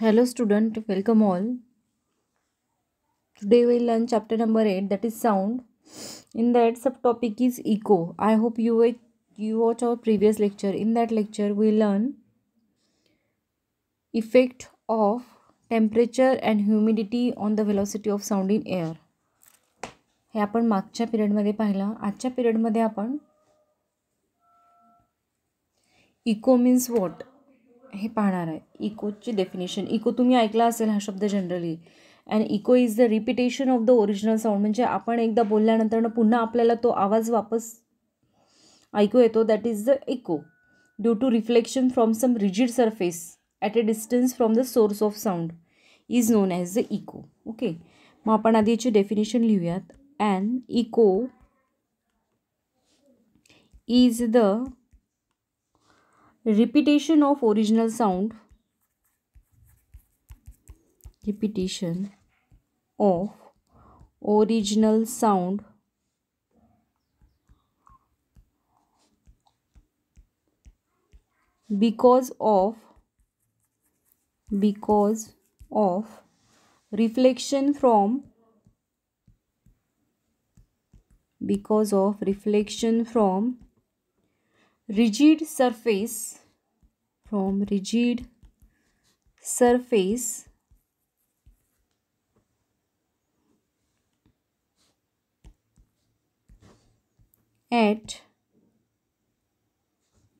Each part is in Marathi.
hello student welcome all today we will learn chapter number 8 that is sound in that subtopic is echo i hope you you watch our previous lecture in that lecture we learn effect of temperature and humidity on the velocity of sound in air हे आपण मागच्या पिरियडमध्ये पाहिलं आजच्या पिरियडमध्ये आपण इको मीन्स वॉट हे पाहणार आहे इकोची डेफिनेशन इको तुम्ही ऐकला असेल हा शब्द generally and echo is the repetition of the original sound म्हणजे आपण एकदा बोलल्यानंतरनं पुन्हा आपल्याला तो आवाज वापस ऐकू येतो that is the echo due to reflection from some rigid surface at a distance from the source of sound is known as the echo okay मग आपण आधी याची डेफिनेशन लिहूयात and echo is the repetition of original sound repetition of original sound because of because of reflection from because of reflection from rigid surface from rigid surface at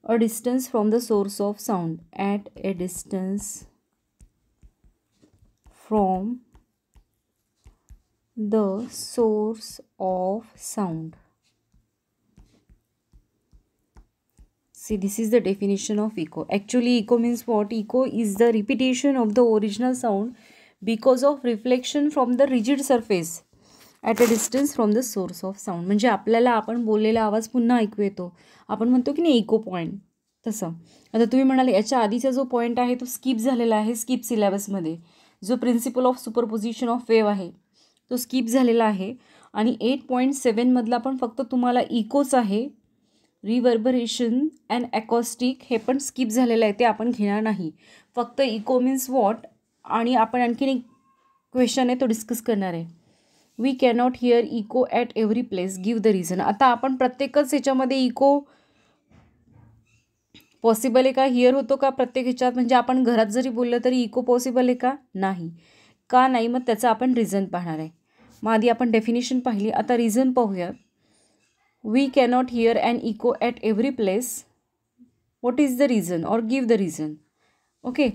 a distance from the source of sound at a distance from the source of sound see this is the definition of echo actually echo means what echo is the repetition of the original sound because of reflection from the rigid surface at a distance from the source of sound म्हणजे आपल्याला आपण बोललेला आवाज पुन्हा ऐकू येतो आपण म्हणतो की नाही इको पॉईंट तसं आता तुम्ही म्हणाले याच्या आधीचा जो पॉईंट आहे तो स्किप झालेला आहे स्किप सिलेबसमध्ये जो principle of superposition of wave आहे तो स्किप झालेला आहे आणि एट पॉईंट सेवनमधला पण फक्त तुम्हाला इकोच आहे रिवर्बरेशन अँड ॲकॉस्टिक हे पण स्किप झालेलं आहे ते आपण घेणार नाही फक्त इको मीन्स वॉट आणि आपण आणखीन एक क्वेश्चन आहे तो डिस्कस करणार आहे we cannot hear echo at every place give the reason आता आपण प्रत्येकच ह्याच्यामध्ये इको पॉसिबल आहे का हिअर होतो का प्रत्येक ह्याच्यात म्हणजे आपण घरात जरी बोललं तरी इको पॉसिबल आहे का नाही का नाही मग त्याचं आपण रिझन पाहणार आहे मग आधी आपण डेफिनेशन पाहिली आता रिझन पाहूयात we cannot hear an echo at every place what is the reason or give the reason okay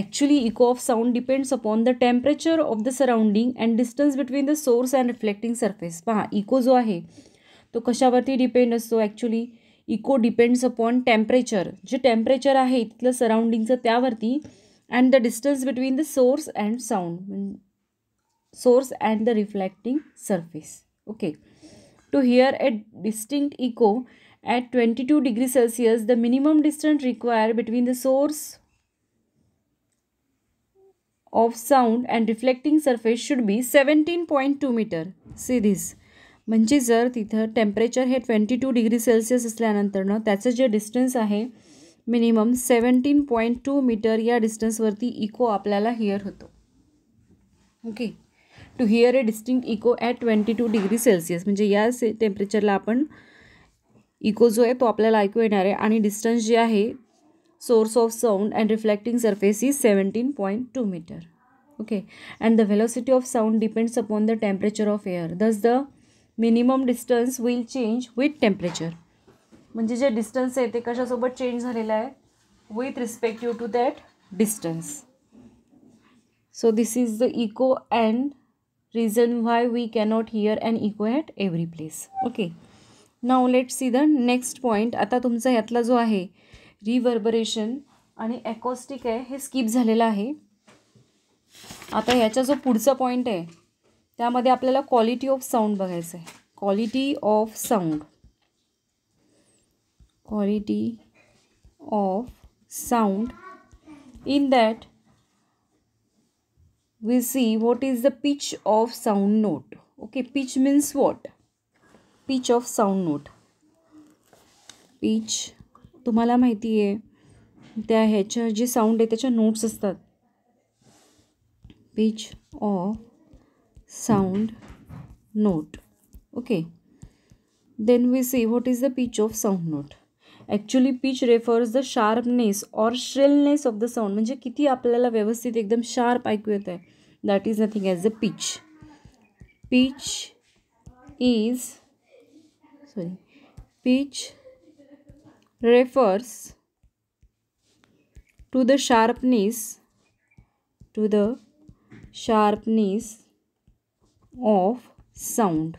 actually echo of sound depends upon the temperature of the surrounding and distance between the source and reflecting surface पहा इको जो आहे तो कशावरती डिपेंड असतो actually eco depends upon temperature जे टेम्परेचर आहे तिथलं सराउंडिंगचं त्यावरती And the distance between the source and sound. Source and the reflecting surface. Okay. to hear a distinct echo at 22 degree Celsius, the minimum distance required between the source of sound and reflecting surface should be 17.2 meter. See this. म्हणजे जर तिथं टेम्परेचर हे 22 टू डिग्री सेल्सिअस असल्यानंतरनं त्याचं जे डिस्टन्स आहे मिनिमम 17.2 पॉईंट टू मीटर या डिस्टन्सवरती इको आपल्याला हिअर होतो okay to hear a distinct echo at twenty two degree Celsius म्हणजे या से टेम्परेचरला आपण इको जो आहे तो आपल्याला ऐकू येणार आहे आणि डिस्टन्स जे आहे source of sound and reflecting surface is seventeen point two metre okay and the velocity of sound depends upon the temperature of air thus the minimum distance will change with temperature म्हणजे जे डिस्टन्स आहे ते कशासोबत चेंज झालेलं आहे with respect you to that distance so this is the echo and reason why we cannot hear and echo at every place okay now let see the next point आता तुमचा ह्यातला जो आहे रिव्हर्बरेशन आणि ॲकॉस्टिक आहे हे स्किप झालेलं आहे आता ह्याचा जो पुढचा पॉईंट आहे त्यामध्ये आपल्याला क्वालिटी ऑफ साऊंड बघायचं आहे quality of sound quality of sound in that we see what is the pitch of sound note okay pitch means what pitch of sound note pitch तुम्हाला माहिती आहे त्या ह्याच्या जे साऊंड आहे त्याच्या नोट्स असतात pitch of sound note okay then we see what is the pitch of sound note actually pitch refers the sharpness or shrillness of the sound म्हणजे किती आपल्याला व्यवस्थित एकदम शार्प ऐकू येत आहे that is nothing as a pitch pitch is sorry pitch refers to the sharpness to the sharpness of sound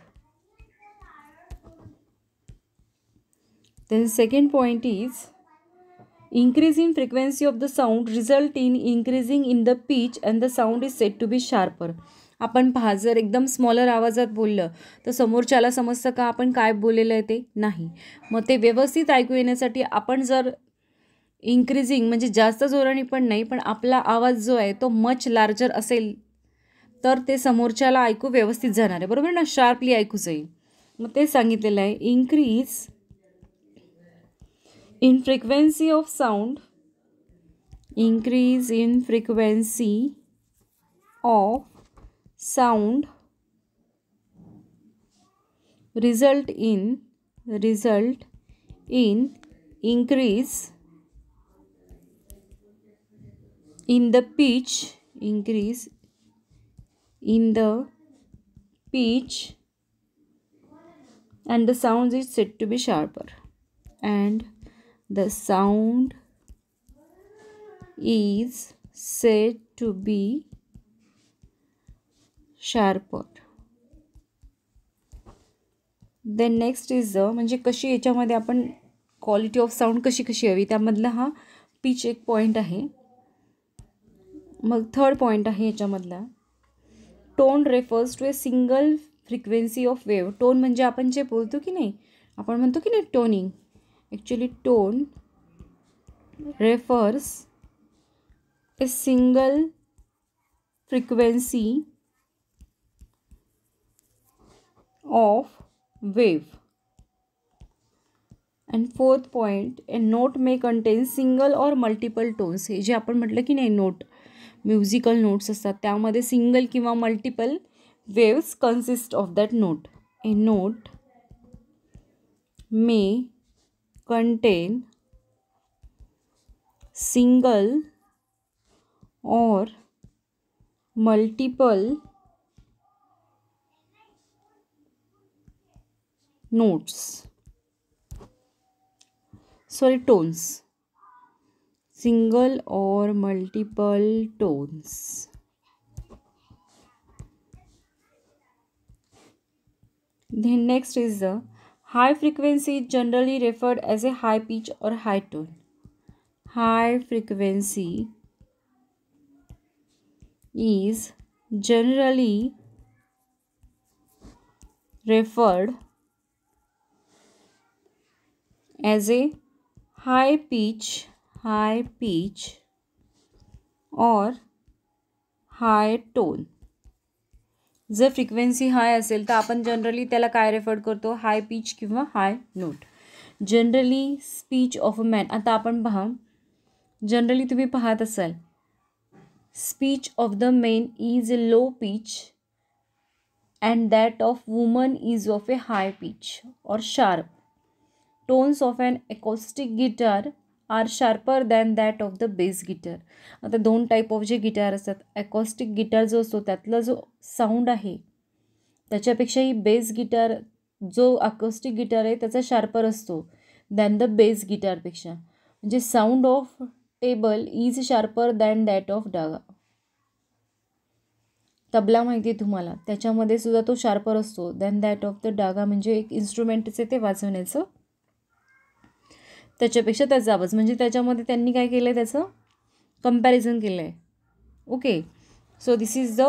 then second point is increase in frequency of the sound result in increasing in the pitch and the sound is said to be sharper आपण पहा जर एकदम स्मॉलर आवाजात बोललं तर समोरच्याला समजतं का आपण काय बोललेलं आहे ते नाही मग ते व्यवस्थित ऐकू येण्यासाठी आपण जर इन्क्रीजिंग म्हणजे जास्त जोराने पण नाही पण आपला आवाज जो आहे तो मच लार्जर असेल तर ते समोरच्याला ऐकू व्यवस्थित जाणार आहे बरोबर ना शार्पली ऐकू जाईल मग ते सांगितलेलं आहे increase in frequency of sound increase in frequency of sound result in result in increase in the pitch increase in the pitch and the sound is said to be sharper and the sound is set to be sharper. Then next is the म्हणजे कशी याच्यामध्ये आपण क्वालिटी ऑफ साऊंड कशी कशी हवी त्यामधला हा पीच एक पॉईंट आहे मग थर्ड पॉईंट आहे याच्यामधला tone refers to a single frequency of wave tone म्हणजे आपण जे बोलतो की नाही आपण म्हणतो की नाही toning actually tone refers a single frequency of wave and fourth point a note may contain single or multiple tones हे जे आपण म्हटलं की नाही नोट म्युझिकल नोट्स असतात सिंगल कि multiple waves consist of that note a note may contain single or multiple notes sorry tones single or multiple tones then next is the High frequency is generally referred as a high pitch or high tone. High frequency is generally referred as a high pitch, high pitch or high tone. जर फ्रिक्वेन्सी हाय असेल तर आपण जनरली त्याला काय रेफर करतो हाय पीच किंवा high note generally speech of a man आता आपण पहा जनरली तुम्ही पाहत असाल speech of the men is a low pitch and that of woman is of a high pitch or sharp tones of an acoustic guitar are sharper than that of the bass guitar आता दोन टाईप ऑफ जे गिटार असतात ॲकॉस्टिक गिटार जो असतो त्यातला जो साऊंड आहे त्याच्यापेक्षाही बेस गिटार जो अकॉस्टिक गिटार आहे त्याचा शार्पर असतो दॅन द बेस गिटारपेक्षा म्हणजे sound of table is sharper than that of dagga tabla माहिती आहे तुम्हाला त्याच्यामध्ये सुद्धा तो शार्पर असतो than that of the dagga म्हणजे एक इन्स्ट्रुमेंटचे ते वाजवण्याचं त्याच्यापेक्षा त्याचा आवाज म्हणजे त्याच्यामध्ये त्यांनी काय केलं आहे त्याचं कम्पॅरिझन केलं आहे okay so this is the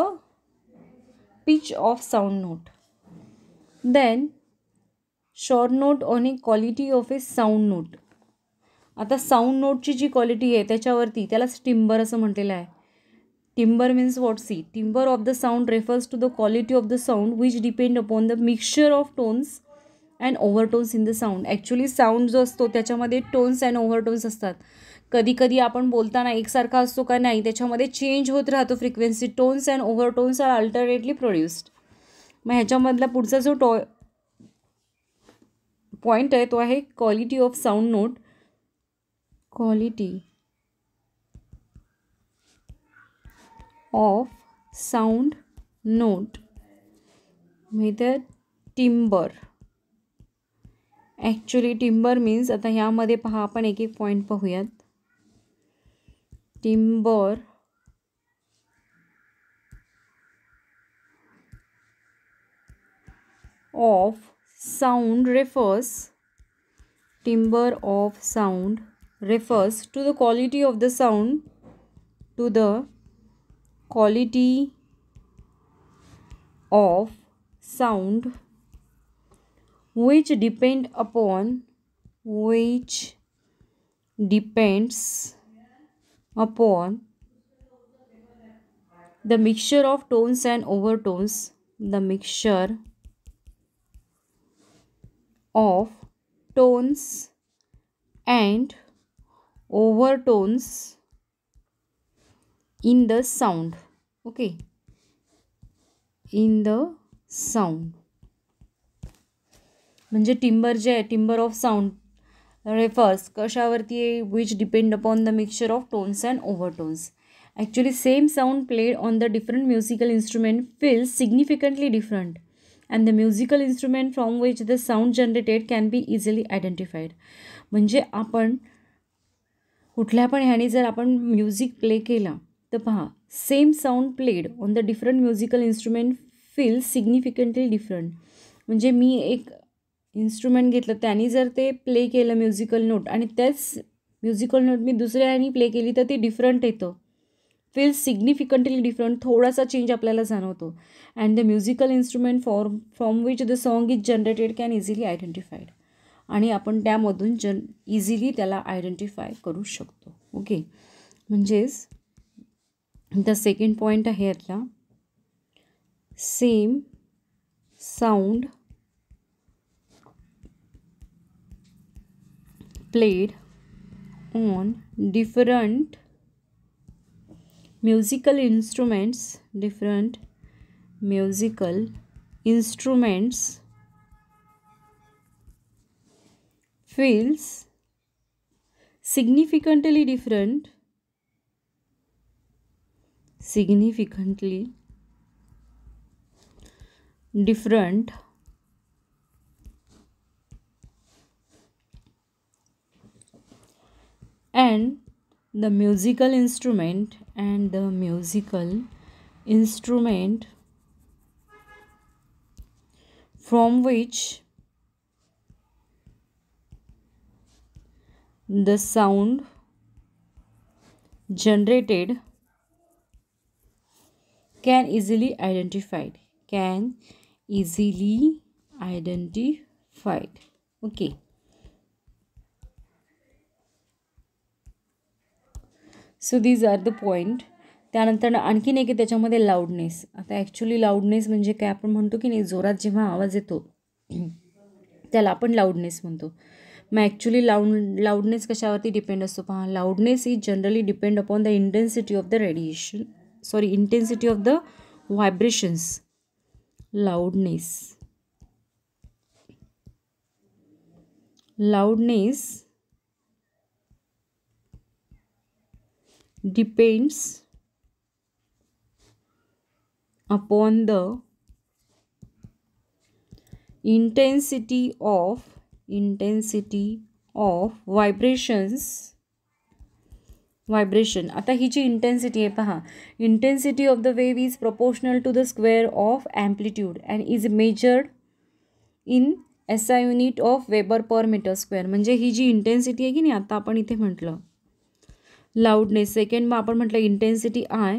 pitch of sound note then short note on a quality of a sound note आता साऊंड नोटची जी क्वालिटी आहे त्याच्यावरती त्यालाच टिंबर असं म्हटलेलं आहे timbre means what see timbre of the sound refers to the quality of the sound which depend upon the mixture of tones and overtones in the sound actually sound जो असतो त्याच्यामध्ये टोन्स अँड ओव्हरटोन्स असतात कधी कधी आपण बोलताना एकसारखा असतो का नाही त्याच्यामध्ये चेंज होत राहतो frequency tones and overtones are alternately produced मग ह्याच्यामधला पुढचा जो टॉ पॉईंट आहे तो आहे quality of sound note quality of sound note म्हणजे टिंबर ॲक्च्युली टिंबर मीन्स आता ह्यामध्ये पहा आपण एक एक पॉईंट पाहूयात timbre of sound refers timbre of sound refers to the quality of the sound to the quality of sound which depend upon which depends upon the mixture of tones and overtones the mixture of tones and overtones in the sound okay in the sound म्हणजे टिंबर जे आहे टिंबर ऑफ साऊंड रेफर्स कशावरती which depend upon the mixture of tones and overtones actually same sound played on the different musical instrument feels significantly different and the musical instrument from which the sound generated can be easily identified म्हणजे आपण कुठल्या पण ह्याने जर आपण म्युझिक प्ले केला तर पहा same sound played on the different musical instrument feel significantly different म्हणजे मी एक इन्स्ट्रुमेंट घेतलं त्याने जर ते प्ले केलं म्युझिकल नोट आणि त्याच म्युझिकल नोट मी दुसऱ्याने प्ले केली तर ती डिफरंट येतं फील सिग्निफिकंटली डिफरंट थोडासा चेंज आपल्याला जाणवतो and the musical instrument for from which the song is generated can easily identified आणि आपण त्यामधून जन इझिली त्याला आयडेंटिफाय करू शकतो ओके म्हणजेच द सेकंड पॉईंट आहे यातला same sound played on different musical instruments different musical instruments feels significantly different significantly different and the musical instrument and the musical instrument from which the sound generated can easily identified can easily identified okay so these are the point त्यानंतर आणखीन एक आहे त्याच्यामध्ये लाऊडनेस आता ॲक्च्युली लाऊडनेस म्हणजे काय आपण म्हणतो की नाही जोरात जेव्हा आवाज येतो त्याला आपण लाऊडनेस म्हणतो मग ॲक्च्युली लाऊड लाऊडनेस कशावरती डिपेंड असतो पहा loudness is generally depend upon the intensity of the radiation sorry intensity of the vibrations loudness loudness depends upon the intensity of intensity of vibrations vibration आता ही जी इंटेन्सिटी आहे पहा intensity of the wave is proportional to the square of amplitude and is measured in SI unit of weber per metre square म्हणजे ही जी इंटेन्सिटी आहे की नाही आता आपण इथे म्हटलं लाऊडनेस सेकंड मग आपण म्हटलं intensity I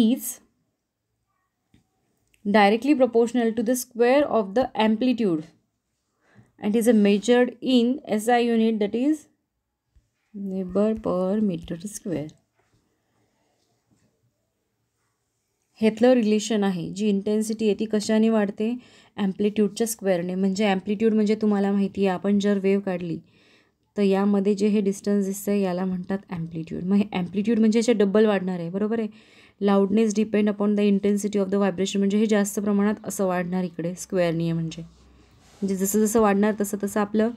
is directly proportional to the square of the amplitude and is a measured in S I unit that is weber per metre square हेतल रिलेशन आहे जी इंटेन्सिटी आहे ती कशाने वाढते ॲम्प्लिट्यूडच्या स्क्वेअरने म्हणजे ॲम्प्लिट्यूड म्हणजे तुम्हाला माहिती आहे आपण जर वेव काढली तर यामध्ये जे हे डिस्टन्स दिसतं आहे याला म्हणतात ॲम्प्लिट्यूड मग हे ॲम्प्लिट्यूड म्हणजे याचे डबल वाढणार आहे बरोबर आहे loudness depend upon the intensity of the vibration म्हणजे हे जास्त प्रमाणात असं वाढणार इकडे स्क्वेअरनीय म्हणजे म्हणजे जसं जसं वाढणार तसं तसं आपलं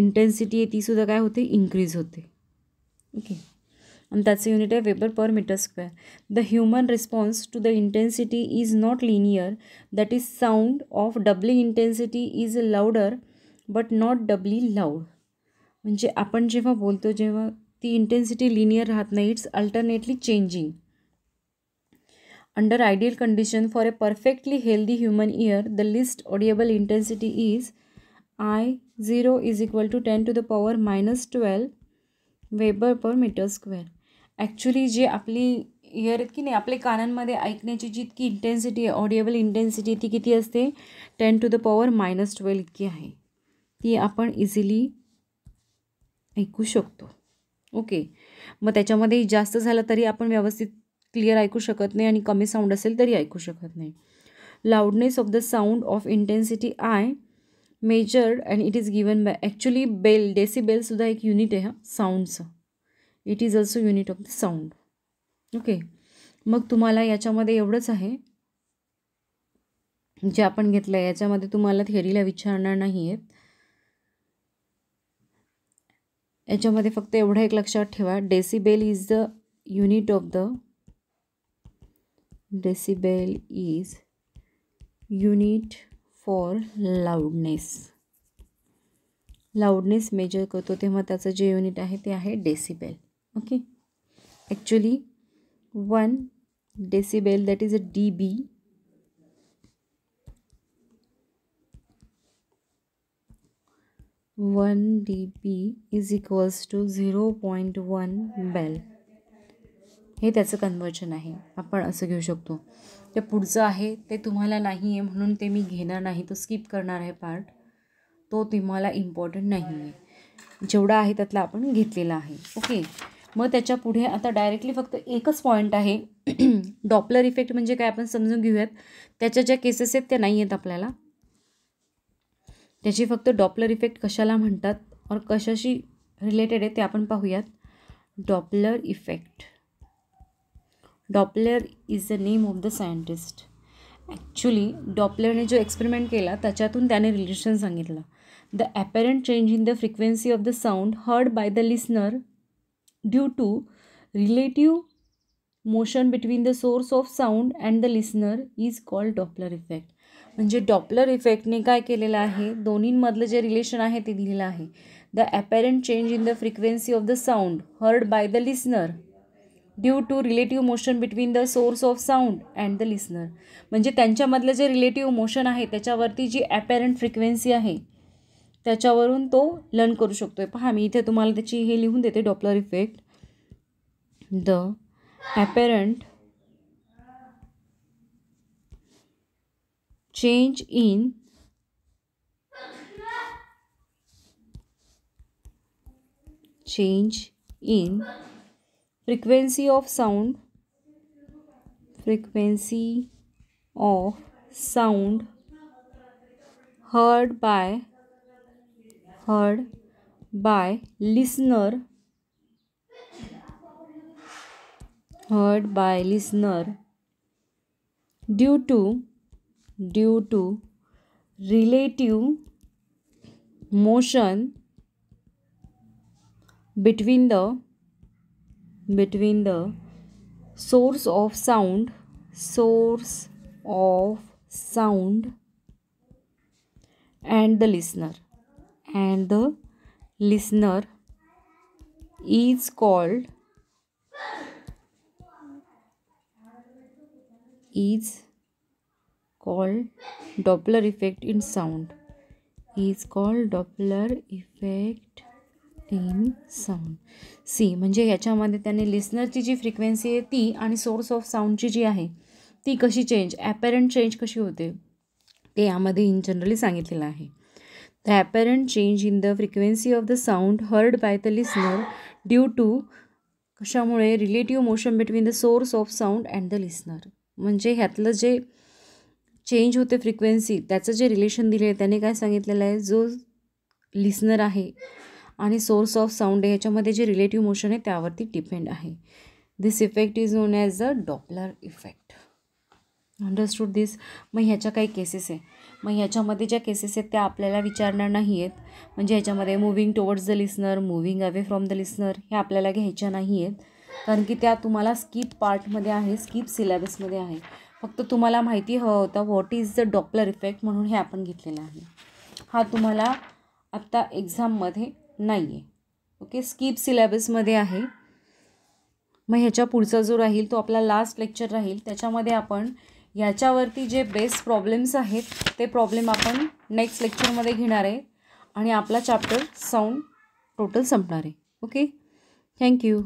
इंटेन्सिटी आहे तीसुद्धा काय होते इन्क्रीज होते ओके आणि त्याचं युनिट आहे weber per metre square the human response to the intensity is not linear that is sound of doubly intensity is louder but not doubly loud म्हणजे आपण जेव्हा बोलतो जेव्हा ती इंटेन्सिटी लिनियर राहत नाही it's alternately changing under ideal condition for a perfectly healthy human ear the least audible intensity is I zero is equal to ten to the power minus twelve weber per metre square actually जे आपली इयर की नाही आपल्या कानांमध्ये ऐकण्याची जितकी इंटेन्सिटी आहे ऑडिएबल इंटेन्सिटी ती किती असते ten to the power minus twelve इतकी आहे ती आपण इझिली ऐकू शकतो ओके मग त्याच्यामध्ये जास्त झालं तरी आपण व्यवस्थित क्लिअर ऐकू शकत नाही आणि कमी साऊंड असेल तरी ऐकू शकत नाही loudness of the sound of intensity I measured and it is given by actually bel बेलसुद्धा एक युनिट आहे हा साऊंडचं it is also unit of the sound okay मग तुम्हाला याच्यामध्ये एवढंच आहे जे आपण घेतलं आहे याच्यामध्ये तुम्हाला थेअरीला विचारणार नाही आहेत याच्यामध्ये फक्त एवढं एक लक्षात ठेवा decibel is the unit of the decibel is unit for loudness loudness measure करतो तेव्हा त्याचं जे युनिट आहे ते आहे decibel okay actually one decibel that is a D B one D P is equals to zero point one bel हे त्याचं कन्वर्जन आहे आपण असं घेऊ शकतो ते पुढचं आहे ते तुम्हाला नाही आहे म्हणून ते मी घेणार नाही तो स्किप करणार आहे पार्ट तो तुम्हाला इम्पॉर्टंट नाही आहे जेवढा आहे त्यातला आपण घेतलेला आहे ओके मग त्याच्या पुढे आता डायरेक्टली फक्त एकच पॉईंट आहे डॉपलर इफेक्ट म्हणजे काय आपण समजून घेऊयात त्याच्या ज्या केसेस आहेत त्या नाही आहेत आपल्याला त्याची फक्त डॉपलर इफेक्ट कशाला म्हणतात और कशाशी रिलेटेड आहे ते आपण पाहूयात Doppler effect Doppler is the name of the scientist actually डॉपलरने जो एक्सपेरिमेंट केला त्याच्यातून त्याने रिलेशन सांगितलं the apparent change in the frequency of the sound heard by the listener due to relative motion between the source of sound and the listener is called Doppler effect म्हणजे डॉपलर इफेक्टने काय केलेलं आहे दोन्हींमधलं जे रिलेशन आहे ते दिलेलं आहे the apparent change in the frequency of the sound heard by the listener due to relative motion between the source of sound and the listener म्हणजे त्यांच्यामधलं जे रिलेटिव्ह मोशन आहे त्याच्यावरती जी ॲपॅरंट फ्रिक्वेन्सी आहे त्याच्यावरून तो लर्न करू शकतो आहे पहा मी इथे तुम्हाला त्याची हे लिहून देते Doppler effect the apparent change in change in frequency of sound frequency of sound heard by heard by listener heard by listener due to due to relative motion between the between the source of sound source of sound and the listener and the listener is called is called Doppler effect in sound. Is called Doppler effect in sound see म्हणजे ह्याच्यामध्ये त्याने लिस्नरची जी फ्रिक्वेन्सी आहे ती आणि सोर्स ऑफ साऊंडची जी आहे ती कशी चेंज ॲपॅरंट चेंज कशी होते ते यामध्ये इन जनरली सांगितलेलं आहे the apparent change in the frequency of the sound heard by the listener due to कशामुळे relative motion between the source of sound and the listener म्हणजे ह्यातलं जे चेंज होते फ्रिक्वेन्सी त्याचं जे रिलेशन दिले आहे त्याने काय सांगितलेलं आहे जो लिसनर आहे आणि सोर्स ऑफ साऊंड आहे ह्याच्यामध्ये जे रिलेटिव्ह मोशन आहे त्यावरती डिपेंड आहे this effect is known as a Doppler effect understood this मग ह्याच्या काही केसेस आहे मग ह्याच्यामध्ये ज्या केसेस आहेत त्या आपल्याला विचारणार नाही आहेत म्हणजे ह्याच्यामध्ये moving towards the listener moving away from the listener हे आपल्याला घ्यायच्या नाही आहेत कारण की त्या तुम्हाला स्किप पार्टमध्ये आहे स्किप सिलेबसमध्ये आहे फक्त तुम्हाला माहिती हवं होतं what is the Doppler effect म्हणून हे आपण घेतलेलं आहे हा तुम्हाला आत्ता एक्झाममध्ये नाही आहे ओके स्कीप सिलेबसमध्ये आहे मग ह्याच्या पुढचा जो राहील तो आपला लास्ट लेक्चर राहील त्याच्यामध्ये आपण ह्याच्यावरती जे बेस्ट प्रॉब्लेम्स आहेत ते प्रॉब्लेम आपण नेक्स्ट लेक्चरमध्ये घेणार आहे आणि आपला चॅप्टर साऊंड टोटल संपणार आहे ओके थँक्यू